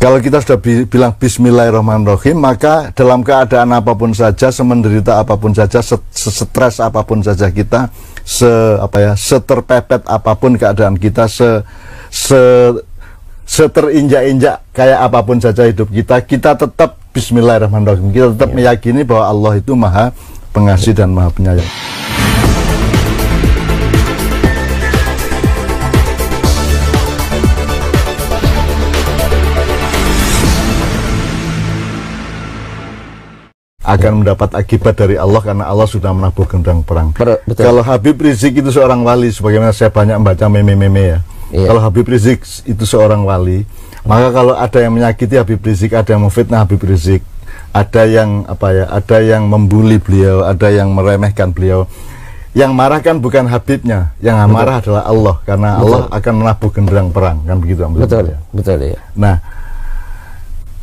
Kalau kita sudah bilang Bismillahirrahmanirrahim, maka dalam keadaan apapun saja, semenderita apapun saja, stres apapun saja kita, se apa ya, seterpepet apapun keadaan kita, se, se seterinjak-injak kayak apapun saja hidup kita, kita tetap Bismillahirrahmanirrahim. Kita tetap iya. meyakini bahwa Allah itu Maha Pengasih dan Maha Penyayang. akan mendapat akibat dari Allah karena Allah sudah menabuh gendang perang. Betul. Kalau Habib Rizik itu seorang wali, sebagaimana saya banyak membaca meme-meme ya. ya. Kalau Habib Rizik itu seorang wali, ya. maka kalau ada yang menyakiti Habib Rizik, ada yang memfitnah Habib Rizik, ada yang apa ya, ada yang membuli beliau, ada yang meremehkan beliau. Yang marah kan bukan Habibnya, yang betul. marah adalah Allah karena betul. Allah akan menabuh gendang perang kan begitu. Betul, betul ya. Betul, ya. Nah,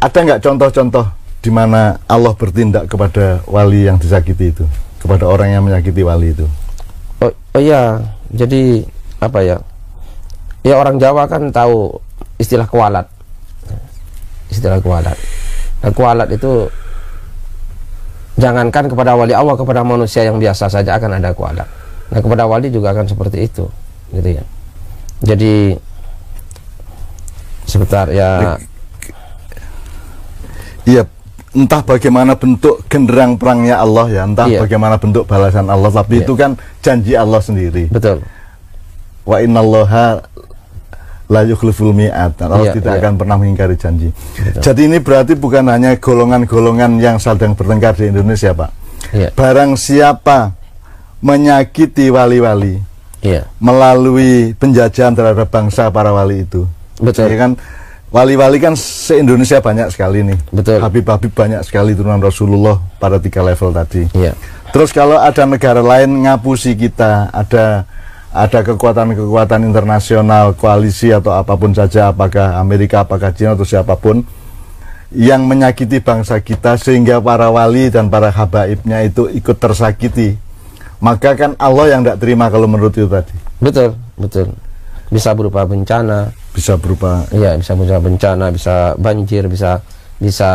ada nggak contoh-contoh di mana Allah bertindak kepada wali yang disakiti itu, kepada orang yang menyakiti wali itu? Oh, oh ya, jadi apa ya? Ya orang Jawa kan tahu istilah kualat, istilah kualat. Nah, kualat itu jangankan kepada wali Allah, kepada manusia yang biasa saja akan ada kualat. Nah, kepada wali juga akan seperti itu, gitu ya. Jadi sebentar ya. Iya, entah bagaimana bentuk genderang perangnya Allah ya, entah iya. bagaimana bentuk balasan Allah, tapi iya. itu kan janji Allah sendiri. Betul. Wa innallaha la yukhliful mi'at. Allah iya, tidak iya. akan pernah mengingkari janji. Betul. Jadi ini berarti bukan hanya golongan-golongan yang sedang bertengkar di Indonesia, Pak. Iya. Barang siapa menyakiti wali-wali iya. melalui penjajahan terhadap bangsa para wali itu. Betul. Jadi kan Wali-wali kan se-Indonesia banyak sekali nih. Betul. Habib-habib banyak sekali turunan Rasulullah pada tiga level tadi. Iya. Terus kalau ada negara lain ngapusi kita, ada ada kekuatan-kekuatan internasional, koalisi atau apapun saja, apakah Amerika, apakah China atau siapapun yang menyakiti bangsa kita sehingga para wali dan para habaibnya itu ikut tersakiti. Maka kan Allah yang tidak terima kalau menurut itu tadi. Betul, betul. Bisa berupa bencana, bisa berupa iya bisa berupa bencana bisa banjir bisa bisa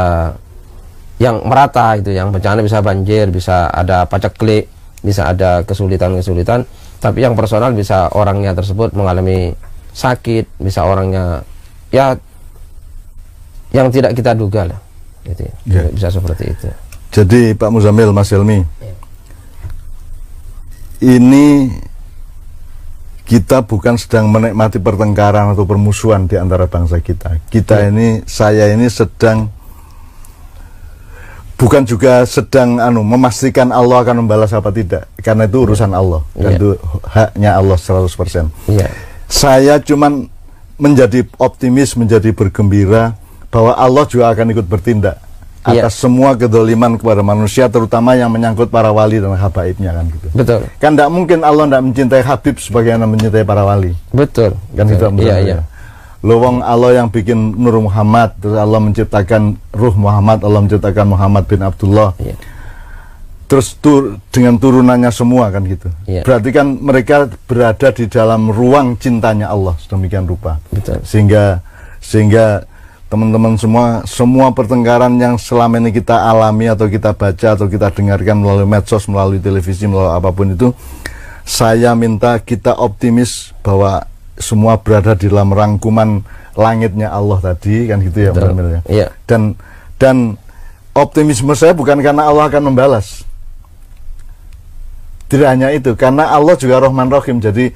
yang merata itu yang bencana bisa banjir bisa ada paceklik bisa ada kesulitan-kesulitan tapi yang personal bisa orangnya tersebut mengalami sakit bisa orangnya ya yang tidak kita duga lah gitu ya. Iya. bisa seperti itu jadi Pak Muzamil Mas Helmi ya. ini kita bukan sedang menikmati pertengkaran atau permusuhan di antara bangsa kita. Kita ya. ini, saya ini sedang bukan juga sedang anu memastikan Allah akan membalas apa tidak, karena itu urusan Allah, ya. itu haknya Allah 100%. Ya. Saya cuman menjadi optimis, menjadi bergembira bahwa Allah juga akan ikut bertindak Iya. atas yeah. semua kedoliman kepada manusia terutama yang menyangkut para wali dan habaibnya kan gitu. Betul. Kan tidak mungkin Allah tidak mencintai Habib anak mencintai para wali. Betul. Kan betul. Gitu, tidak iya. iya. Lowong Allah yang bikin Nur Muhammad, terus Allah menciptakan Ruh Muhammad, Allah menciptakan Muhammad bin Abdullah. Yeah. Terus tur, dengan turunannya semua kan gitu. Yeah. Berarti kan mereka berada di dalam ruang cintanya Allah sedemikian rupa. Betul. Sehingga sehingga teman-teman semua, semua pertengkaran yang selama ini kita alami atau kita baca atau kita dengarkan melalui medsos, melalui televisi, melalui apapun itu, saya minta kita optimis bahwa semua berada di dalam rangkuman langitnya Allah tadi kan gitu ya, Betul. Ya? Iya. Dan dan optimisme saya bukan karena Allah akan membalas. Tidak hanya itu, karena Allah juga Rohman Rohim. Jadi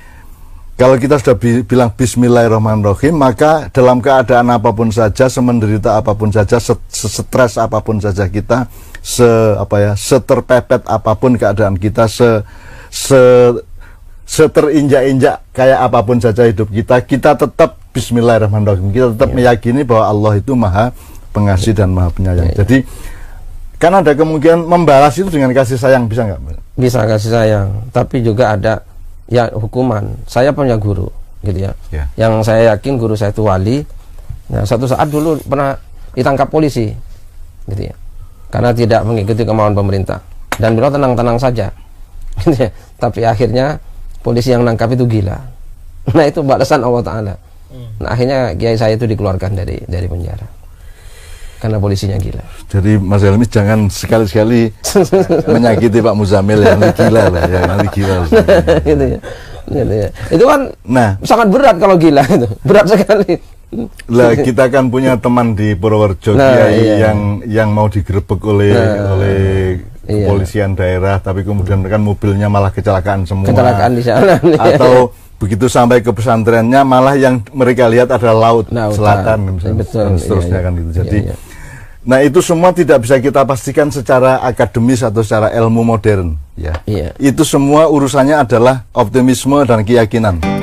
kalau kita sudah bi bilang Bismillahirrahmanirrahim, maka dalam keadaan apapun saja, semenderita apapun saja, stres apapun saja kita, se apa ya, seterpepet apapun keadaan kita, se, se seterinjak-injak kayak apapun saja hidup kita, kita tetap Bismillahirrahmanirrahim. Kita tetap ya. meyakini bahwa Allah itu Maha Pengasih ya. dan Maha Penyayang. Ya, Jadi kan ada kemungkinan membalas itu dengan kasih sayang bisa nggak? Bisa kasih sayang, tapi juga ada ya hukuman. Saya punya guru, gitu ya. Yeah. Yang saya yakin guru saya itu wali. Nah, ya, satu saat dulu pernah ditangkap polisi, gitu ya. Karena tidak mengikuti kemauan pemerintah. Dan beliau tenang-tenang saja, gitu ya. Tapi akhirnya polisi yang nangkap itu gila. Nah itu balasan Allah Taala. Hmm. Nah akhirnya kiai saya itu dikeluarkan dari dari penjara karena polisinya gila. Jadi Mas Helmi jangan sekali-sekali menyakiti Pak Muzamil yang gila lah, yang nanti gila. gitu ya. Gitu ya. Itu kan nah, sangat berat kalau gila itu. Berat sekali. Lah kita kan punya teman di Purworejo nah, iya. yang yang mau digerebek oleh nah, oleh iya. daerah tapi kemudian kan mobilnya malah kecelakaan semua. Kecelakaan di sana. Atau begitu sampai ke pesantrennya malah yang mereka lihat adalah laut, laut selatan misalnya, betul, dan seterusnya iya, kan iya. kan gitu. Jadi iya, iya Nah itu semua tidak bisa kita pastikan secara akademis atau secara ilmu modern ya. Iya. Itu semua urusannya adalah optimisme dan keyakinan.